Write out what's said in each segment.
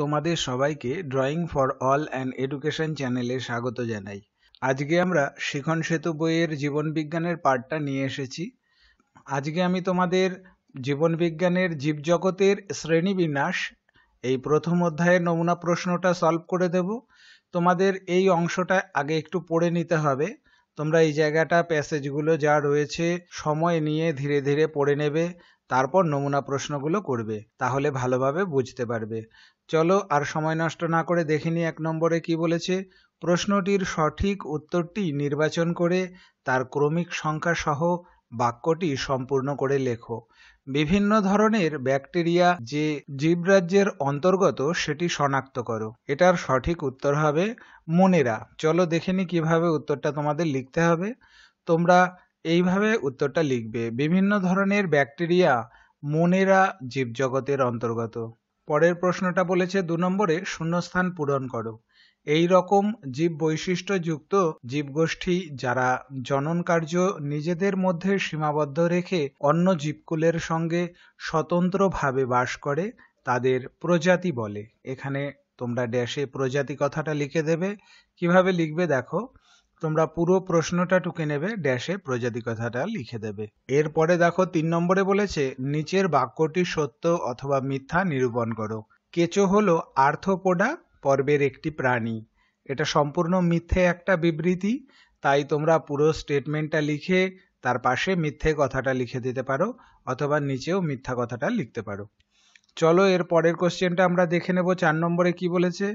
তোমাদের সবাইকে drawing for all and education চ্যানেলে স্বাগত জানাই আজকে আমরা শিখন সেতু বইয়ের জীবনবিজ্ঞানের পার্টটা নিয়ে এসেছি আজকে আমি তোমাদের জীবনবিজ্ঞানের জীবজগতের শ্রেণীবিন্যাস এই প্রথম অধ্যায়ের নমুনা প্রশ্নটা সলভ করে দেব তোমাদের এই অংশটা আগে একটু পড়ে নিতে হবে তোমরা এই জায়গাটা প্যাসেজগুলো যা রয়েছে সময় নিয়ে ধীরে ধীরে পড়ে নেবে তারপর নমুনা প্রশ্নগুলো করবে তাহলে ভালোভাবে বুঝতে পারবে চলো আর সময় নষ্ট না করে দেখিনি এক নম্বরে কি বলেছে প্রশ্নটির সঠিক উত্তরটি নির্বাচন করে তার ক্রমিক সংখ্যা সহ বাক্যটি সম্পূর্ণ করে লেখো বিভিন্ন ধরনের ব্যাকটেরিয়া যে জীবরাজ্যের অন্তর্গত সেটি শনাক্ত করো এটার সঠিক উত্তর হবে মনেরা চলো দেখেনি কিভাবে কীভাবে উত্তরটা তোমাদের লিখতে হবে তোমরা এইভাবে উত্তরটা লিখবে বিভিন্ন ধরনের ব্যাকটেরিয়া মনেরা জীবজগতের অন্তর্গত পরের প্রশ্নটা বলেছে দু নম্বরে শূন্যস্থান পূরণ করো এই রকম জীব যুক্ত জীবগোষ্ঠী যারা জনন কার্য নিজেদের মধ্যে সীমাবদ্ধ রেখে অন্য জীবকুলের সঙ্গে স্বতন্ত্রভাবে বাস করে তাদের প্রজাতি বলে এখানে তোমরা ড্যাশে প্রজাতি কথাটা লিখে দেবে কিভাবে লিখবে দেখো তোমরা পুরো প্রশ্নটা টুকে নেবে ড্যাশে প্রজাতি কথাটা লিখে দেবে এরপরে দেখো তিন নম্বরে বলেছে নিচের বাক্যটি সত্য অথবা মিথ্যা নিরূপণ করো কেঁচো হলো আর্থপোডা পর্বের একটি প্রাণী এটা সম্পূর্ণ মিথ্যে একটা বিবৃতি তাই তোমরা পুরো স্টেটমেন্টটা লিখে তার পাশে মিথ্যে কথাটা লিখে দিতে পারো অথবা নিচেও মিথ্যা কথাটা লিখতে পারো চলো এর পরের কোশ্চেনটা আমরা দেখে নেব চার নম্বরে কি বলেছে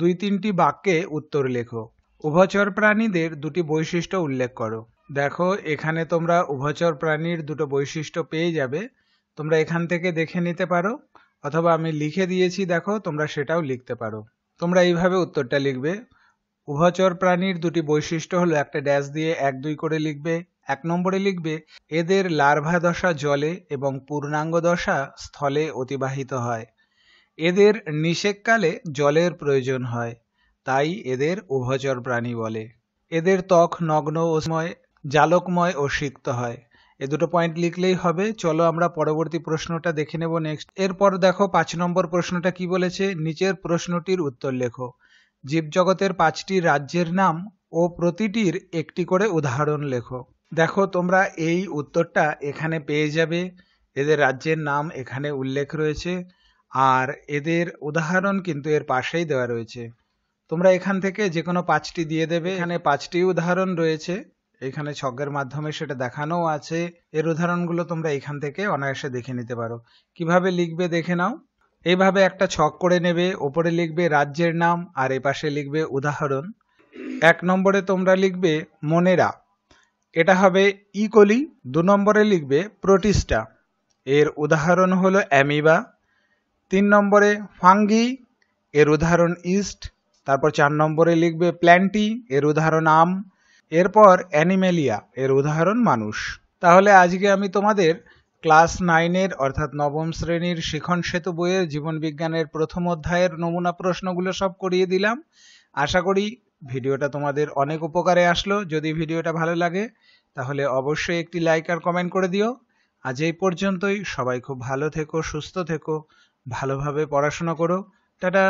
দুই তিনটি বাক্যে উত্তর লেখো উভচর প্রাণীদের দুটি বৈশিষ্ট্য উল্লেখ করো দেখো এখানে তোমরা উভচর প্রাণীর দুটো বৈশিষ্ট্য পেয়ে যাবে তোমরা এখান থেকে দেখে নিতে পারো অথবা আমি লিখে দিয়েছি দেখো তোমরা সেটাও লিখতে পারো তোমরা এইভাবে উত্তরটা লিখবে উভচর প্রাণীর দুটি বৈশিষ্ট্য হলো একটা ড্যাশ দিয়ে এক দুই করে লিখবে এক নম্বরে লিখবে এদের লার্ভা দশা জলে এবং পূর্ণাঙ্গ দশা স্থলে অতিবাহিত হয় এদের নিষেককালে জলের প্রয়োজন হয় তাই এদের উভচর প্রাণী বলে। এদের ত্বক নগ্ন ওময় জালকময় ও সিক্ত হয়। এ দুটো পয়েন্ট লিখলেই হবে চলো আমরা পরবর্তী প্রশ্নটা দেখে নেব নেক্সট এরপর দেখো পাঁচ নম্বর প্রশ্নটা কি বলেছে নিচের প্রশ্নটির উত্তর লেখো জীবজগতের পাঁচটি রাজ্যের নাম ও প্রতিটির একটি করে উদাহরণ লেখো দেখো তোমরা এই উত্তরটা এখানে পেয়ে যাবে এদের রাজ্যের নাম এখানে উল্লেখ রয়েছে আর এদের উদাহরণ কিন্তু এর পাশেই দেওয়া রয়েছে তোমরা এখান থেকে যে কোনো পাঁচটি দিয়ে দেবে এখানে পাঁচটি উদাহরণ রয়েছে এখানে ছকের মাধ্যমে সেটা দেখানোও আছে এর উদাহরণগুলো তোমরা এখান থেকে অনায়াসে দেখে নিতে পারো কিভাবে লিখবে দেখে নাও এইভাবে একটা ছক করে নেবে ওপরে লিখবে রাজ্যের নাম আর এপাশে লিখবে উদাহরণ এক নম্বরে তোমরা লিখবে মনেরা এটা হবে ইকলি দু নম্বরে লিখবে প্রোটিস্টা এর উদাহরণ হলো অ্যামিবা তিন নম্বরে ফাঙ্গি এর উদাহরণ ইস্ট তারপর চার নম্বরে লিখবে প্ল্যান্টি এর উদাহরণ আম এরপর অ্যানিমেলিয়া এর উদাহরণ মানুষ তাহলে আজকে আমি তোমাদের ক্লাস নাইনের অর্থাৎ নবম শ্রেণীর শিখন সেতু বইয়ের জীবনবিজ্ঞানের প্রথম অধ্যায়ের নমুনা প্রশ্নগুলো সব করিয়ে দিলাম আশা করি ভিডিওটা তোমাদের অনেক উপকারে আসলো যদি ভিডিওটা ভালো লাগে তাহলে অবশ্যই একটি লাইক আর কমেন্ট করে দিও আজ এই পর্যন্তই সবাই খুব ভালো থেকো সুস্থ থেকো ভালোভাবে পড়াশোনা করো টাটা